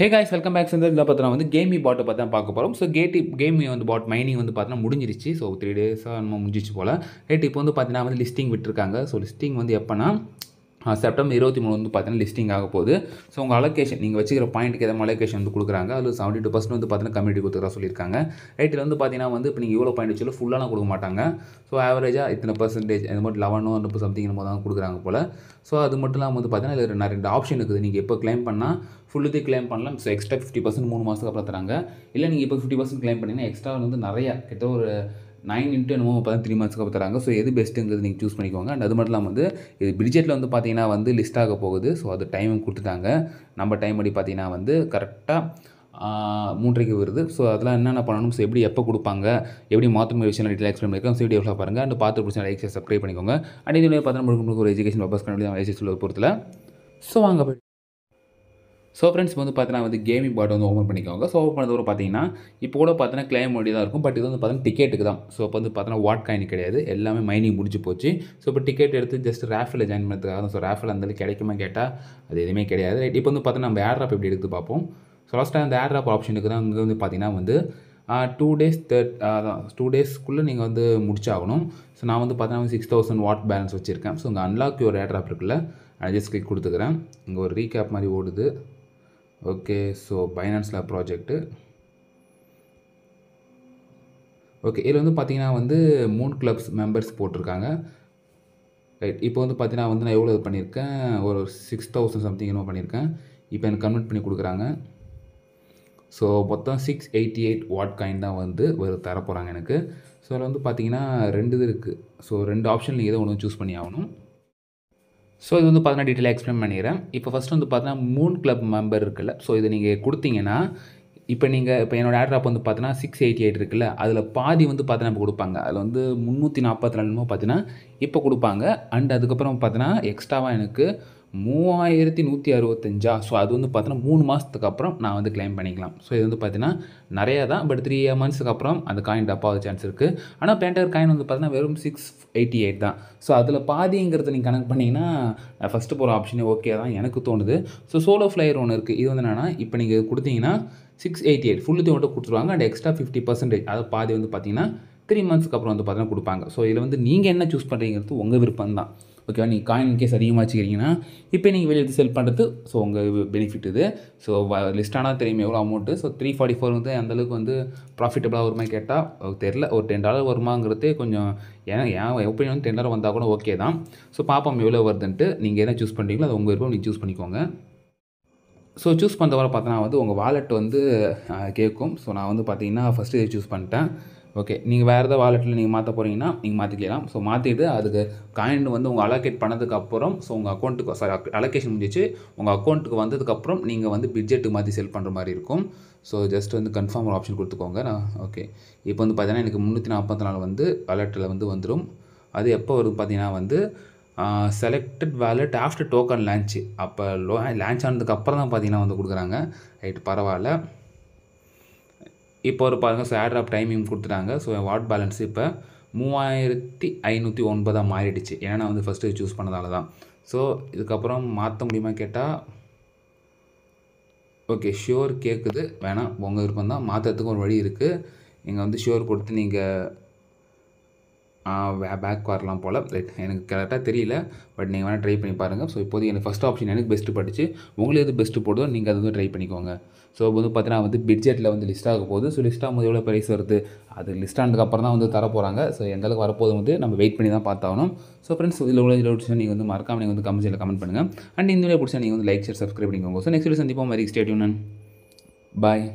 hey guys welcome back சேர்ந்து இதில் பார்த்தா வந்து கேமி பாட்டை பார்த்து தான் பார்க்க போகிறோம் ஸோ கேட்டி கேம் வந்து பாட் மைனிங் வந்து பார்த்தீங்கன்னா முடிஞ்சிருச்சு ஸோ த்ரீ டேஸாக நம்ம முடிஞ்சிச்சு போல் ரைட் இப்போ வந்து பார்த்தீங்கன்னா வந்து லிஸ்டிங் விட்டுருக்காங்க ஸோ லிஸ்டிங் வந்து எப்போனா செப்டம்பர் இருபத்தி மூணு வந்து பார்த்தீங்கன்னா லிஸ்டிங் ஆக போகுது ஸோ உங்கள் அலோகேஷன் நீங்கள் வச்சுக்கிற பாயிண்ட்டுக்கு எதாவது அலோகேஷன் வந்து கொடுக்குறாங்க அதில் செவன்ட்டி டூ பர்சன்ட் வந்து பார்த்தீங்கன்னா கம்யூனிட்டி கொடுத்துறா சொல்லியிருக்காங்க ரைட்டில் வந்து பார்த்தீங்கன்னா வந்து இப்போ நீங்கள் இவ்வளோ பாயிண்ட் வச்சு ஃபுல்லாக கொடுக்க மாட்டாங்க ஸோ ஆவரேஜாக இத்தனை பர்சன்டேஜ் இந்த மாதிரி லெவனோ அந்த சம்திங் நம்ம தான் கொடுக்குறாங்க போல் ஸோ அது மட்டும் இல்லாமல் வந்து பார்த்தீங்கன்னா இதில் நிறைய ஆப்ஷன் இருக்குது நீங்கள் எப்போ கிளைம் பண்ணால் ஃபுல்லு கிளைம் பண்ணலாம் ஸோ எக்ஸ்ட்ரா ஃபிஃப்டி பர்சன்ட் மூணு மாதத்துக்கு அப்புறம் தராங்க இல்லை நீங்கள் இப்போ ஃபிஃப்டி பர்சன்ட் கிளைம் பண்ணிங்கன்னா எக்ஸ்ட்ரா வந்து நிறையா கிட்ட ஒரு நைன் இன்ட்டு என்னமோ பார்த்து த்ரீ மந்த்ஸ்க்கு அப்போ தராங்க ஸோ எது பெஸ்ட்டுங்கிறது நீங்கள் சூஸ் பண்ணிக்கோங்க அண்ட் அது மட்டும் இல்லாமல் வந்து இது பிரிட்ஜெட்டில் வந்து பார்த்தீங்கன்னா வந்து லிஸ்ட் ஆக போகுது ஸோ அது டைமும் கொடுத்துட்டாங்க நம்ம டைம் படி பார்த்தீங்கன்னா வந்து கரெக்டாக மூன்றைக்கு வருது ஸோ அதெல்லாம் என்னென்ன பண்ணணும் ஸோ எப்படி எப்போ கொடுப்பாங்க எப்படி மாற்றும் விஷயம் டீட்டெயில் எக்ஸ்பிளைன் பண்ணிக்கோங்க ஸோ எவ்வளோ பாருங்கள் அண்ட் பார்த்து பிடிச்சி லைக் சப்ஸ்கிரைப் பண்ணிக்கோங்க அண்ட் இதுவே பார்த்தா முழுக்க ஒரு எஜுகேஷன் பர்பஸ் கண்டிப்பாக எஜுகேஷன் பொறுத்தில் ஸோ வாங்க ஸோ ஃப்ரெண்ட்ஸ் வந்து பார்த்தீங்கன்னா வந்து கேமிங் பாட் வந்து ஓப்பன் பண்ணிக்கோங்க ஸோ ஓப்பன் பண்ணதுக்கப்புறம் பார்த்தீங்கன்னா இப்போ கூட பார்த்தீங்கன்னா கிளைம் ஒண்டி தான் இருக்கும் பட் இது வந்து பார்த்தீங்கன்னா டிக்கெட்டுக்கு தான் ஸோ இப்போ வந்து பார்த்தீங்கன்னா வாட் காயின் கிடையாது எல்லாமே மைனிங் முடிஞ்சு போச்சு ஸோ இப்போ டிக்கெட் எடுத்து ஜஸ்ட் ரேஃபில் ஜாயின் பண்ணுறதுக்காக தான் ஸோ ரேஃபில் அந்த கிடைக்குமா கேட்டால் அது எதுவுமே கிடையாது ரைட் இப்போ வந்து பார்த்தீங்கன்னா நம்ம ஏர்ட்ராப் எப்படி எடுத்து பார்ப்போம் ஸோ டைம் அந்த ஏர்ட்ராப் ஆப்ஷனுக்கு தான் இங்கே வந்து பார்த்தீங்கன்னா வந்து டூ டேஸ் தேர்ட் அதான் டூ டேஸ்க்குள்ளே நீங்கள் வந்து முடிச்சாகணும் ஸோ நான் வந்து பார்த்தீங்கன்னா சிக்ஸ் தௌசண்ட் வாட் பேலன்ஸ் வச்சுருக்கேன் ஸோ இங்கே அன்லாக் ஒரு ஏர்ட்ராப் இருக்குல்ல அட்ஜஸ்ட் கிளிக் கொடுத்துக்கிறேன் இங்கே ஒரு ரீகேப் மாதிரி ஓடுது ஓகே ஸோ பைனான்ஸில் ப்ராஜெக்ட்டு ஓகே இதில் வந்து பார்த்தீங்கன்னா வந்து மூணு கிளப்ஸ் மெம்பர்ஸ் போட்டிருக்காங்க ரைட் இப்போ வந்து பார்த்தீங்கன்னா வந்து நான் எவ்வளோ இது பண்ணியிருக்கேன் ஒரு சிக்ஸ் தௌசண்ட் சம்திங் இன்னும் பண்ணியிருக்கேன் இப்போ எனக்கு கன்வெர்ட் பண்ணி கொடுக்குறாங்க ஸோ மொத்தம் சிக்ஸ் எயிட்டி எயிட் வாட் காயின் தான் வந்து ஒரு தரப்போகிறாங்க எனக்கு ஸோ அதில் வந்து பார்த்தீங்கன்னா ரெண்டு இது இருக்குது ஸோ ரெண்டு ஆப்ஷன் நீங்கள் எதோ ஒன்று சூஸ் பண்ணி ஆகணும் ஸோ இது வந்து பார்த்தீங்கன்னா டீட்டெயிலாக எக்ஸ்பிளைன் பண்ணிடுறேன் இப்போ ஃபஸ்ட்டு வந்து பார்த்தீங்கன்னா மூன் கிளப் மெம்பர் இருக்குல்ல ஸோ இது நீங்கள் கொடுத்தீங்கன்னா இப்போ நீங்கள் இப்போ என்னோடய ஆட்ராப் வந்து பார்த்தீங்கன்னா சிக்ஸ் எயிட்டி எயிட் இருக்குல்ல அதில் பாதி வந்து பார்த்தீங்கன்னா இப்போ கொடுப்பாங்க அதில் வந்து முந்நூற்றி நாற்பத்தி ரெண்டுமோ பார்த்தீங்கன்னா இப்போ கொடுப்பாங்க அண்ட் அதுக்கப்புறம் பார்த்தீங்கன்னா எக்ஸ்ட்ராவாக எனக்கு மூவாயிரத்தி நூற்றி அறுபத்தஞ்சா ஸோ அது வந்து பார்த்தினா மூணு மாதத்துக்கு அப்புறம் நான் வந்து கிளைம் பண்ணிக்கலாம் ஸோ இது வந்து பார்த்தீங்கன்னா நிறையா தான் பட் த்ரீ மந்த்ஸுக்கு அப்புறம் அந்த காயின் டப் சான்ஸ் இருக்குது ஆனால் பேண்டர் காயின் வந்து பார்த்தீங்கன்னா வெறும் சிக்ஸ் எயிட்டி எயிட் தான் ஸோ அதில் பாதிங்கிறத நீங்கள் கணக்கு பண்ணிங்கன்னா ஃபஸ்ட்டு போகிற ஆப்ஷனே ஓகே தான் எனக்கு தோணுது ஸோ சோலோ ஃப்ளையர் ஒன்று இருக்குது இது வந்து என்னென்னா இப்போ நீங்கள் கொடுத்தீங்கன்னா சிக்ஸ் எயிட்டி எயிட் ஃபுல்லு மட்டும் கொடுத்துருவாங்க அண்ட் எக்ஸ்ட்ரா ஃபிஃப்டி பர்சன்டேஜ் அது பாதி வந்து பார்த்தீங்கன்னா த்ரீ மந்த்ஸ்க்கு அப்புறம் வந்து பார்த்தீங்கன்னா கொடுப்பாங்க ஸோ இதில் வந்து நீங்கள் என்ன சூஸ் பண்ணுறீங்கிறது உங்கள் விருப்பம் தான் ஓகேவா நீங்கள் காயின் கேஸ் அதிகமாக வச்சுக்கிறீங்கன்னா இப்போ நீங்கள் வெளியே எடுத்து செல் பண்ணுறது ஸோ உங்கள் பெனிஃபிட் இது ஸோ லிஸ்ட்டானால் தெரியும் எவ்வளோ amount so three forty four வந்து அந்தளவுக்கு வந்து ப்ராஃபிட்டபுளாக வருமா கேட்டால் தெரில ஒரு டென் டாலர் வருமாங்கிறதே கொஞ்சம் ஏன் ஏன் எப்படி வந்து டென் டாலர் வந்தால் கூட ஓகே தான் ஸோ பார்ப்போம் எவ்வளோ வருதுன்ட்டு நீங்கள் என்ன சூஸ் பண்ணுறீங்களோ அது உங்கள் விருப்பம் நீங்கள் சூஸ் பண்ணிக்கோங்க ஸோ சூஸ் பண்ணுறவரை பார்த்தோன்னா வந்து உங்கள் வாலெட் வந்து கேட்கும் ஸோ நான் வந்து பார்த்தீங்கன்னா ஃபஸ்ட்டு இதை சூஸ் பண்ணிட்டேன் ஓகே நீங்கள் வேறு ஏதாவது வாலெட்டில் நீங்கள் மாற்ற போகிறீங்கன்னா நீங்கள் மாற்றிக்கலாம் ஸோ மாற்றிட்டு அதுக்கு காயின் வந்து உங்கள் அலோகேட் பண்ணதுக்கப்புறம் ஸோ உங்கள் அக்கௌண்ட்டுக்கு சாரி அலோகேஷன் முடிஞ்சிச்சு உங்கள் அக்கௌண்ட்டுக்கு வந்ததுக்கப்புறம் நீங்கள் வந்து பிட்ஜெட்டு மாற்றி செல் பண்ணுற மாதிரி இருக்கும் ஸோ ஜஸ்ட் வந்து கன்ஃபார்ம் ஒரு ஆப்ஷன் கொடுத்துக்கோங்க நான் ஓகே இப்போ வந்து பார்த்தீங்கன்னா எனக்கு முந்நூற்றி நாற்பத்தி நாலு வந்து வாலெட்டில் வந்து வந்துடும் அது எப்போ வரும் பார்த்தீங்கன்னா வந்து selected wallet after token launch அப்போ லோ லான்ச் ஆனதுக்கு அப்புறம் தான் பார்த்தீங்கன்னா வந்து கொடுக்குறாங்க ரைட் பரவாயில்ல இப்போ ஒரு பாருங்கள் ஸோ ஆட்ராப் டைமிங் கொடுத்துட்டாங்க ஸோ வாட் பேலன்ஸ் இப்போ மூவாயிரத்தி ஐநூற்றி ஒன்பதாக மாறிடுச்சு ஏன்னா நான் வந்து ஃபஸ்ட்டு சூஸ் பண்ணதால தான் ஸோ இதுக்கப்புறம் மாற்ற முடியுமா கேட்டால் ஓகே ஷியோர் கேட்குது வேணாம் உங்கள் விருப்பம் தான் மாற்றுறதுக்கு ஒரு வழி இருக்குது நீங்கள் வந்து ஷியோர் கொடுத்து நீங்கள் பேக் வரலாம் போல் எனக்கு கரெக்டாக தெரியல பட் நீங்கள் வேணால் ட்ரை பண்ணி பாருங்கள் ஸோ இப்போதைக்கு எனக்கு ஃபஸ்ட் ஆப்ஷன் எனக்கு பெஸ்ட்டு படிச்சு உங்களுக்கு எது பெஸ்ட்டு போடுதோ நீங்கள் அது வந்து ட்ரை பண்ணிக்கோங்க ஸோ வந்து பார்த்தீங்கன்னா வந்து பட்ஜெட்டில் வந்து லிஸ்ட் ஆக போகுது ஸோ லிஸ்ட் ஆகும்போது எவ்வளோ ப்ரைஸ் வருது அது லிஸ்ட் ஆனதுக்கப்புறம் தான் வந்து தர போகிறாங்க ஸோ எந்தளவுக்கு வரப்போது வந்து நம்ம வெயிட் பண்ணி தான் பார்த்தாகணும் ஸோ ஃப்ரெண்ட்ஸ் இதில் உள்ள இதில் பிடிச்சா நீங்கள் வந்து மறக்காம நீங்கள் வந்து கமெண்ட்ஸில் கமெண்ட் பண்ணுங்கள் அண்ட் இந்த வீடியோ பிடிச்சா நீங்கள் வந்து லைக் ஷேர் சப்ஸ்கிரைப் பண்ணிக்கோங்க ஸோ நெக்ஸ்ட் வீடியோ சந்திப்போம் மாதிரி ஸ்டேட்யூன் பாய்